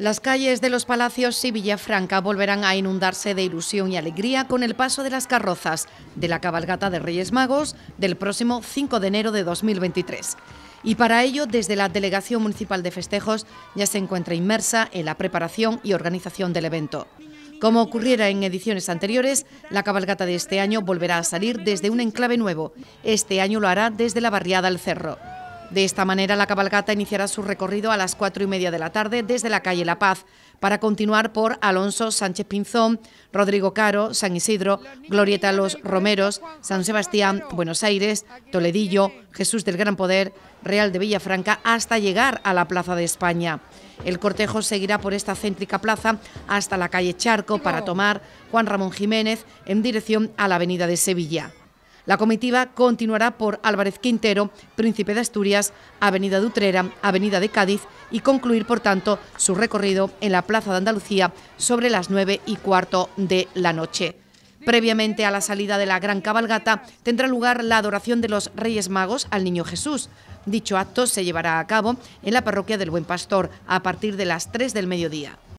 Las calles de los Palacios y Villafranca volverán a inundarse de ilusión y alegría con el paso de las carrozas de la cabalgata de Reyes Magos del próximo 5 de enero de 2023. Y para ello, desde la Delegación Municipal de Festejos ya se encuentra inmersa en la preparación y organización del evento. Como ocurriera en ediciones anteriores, la cabalgata de este año volverá a salir desde un enclave nuevo. Este año lo hará desde la barriada El Cerro. De esta manera, la cabalgata iniciará su recorrido a las cuatro y media de la tarde desde la calle La Paz, para continuar por Alonso Sánchez Pinzón, Rodrigo Caro, San Isidro, Glorieta Los Romeros, San Sebastián, Buenos Aires, Toledillo, Jesús del Gran Poder, Real de Villafranca, hasta llegar a la Plaza de España. El cortejo seguirá por esta céntrica plaza hasta la calle Charco para tomar Juan Ramón Jiménez en dirección a la Avenida de Sevilla. La comitiva continuará por Álvarez Quintero, Príncipe de Asturias, Avenida de Avenida de Cádiz y concluir, por tanto, su recorrido en la Plaza de Andalucía sobre las 9 y cuarto de la noche. Previamente a la salida de la gran cabalgata tendrá lugar la adoración de los Reyes Magos al Niño Jesús. Dicho acto se llevará a cabo en la parroquia del Buen Pastor a partir de las 3 del mediodía.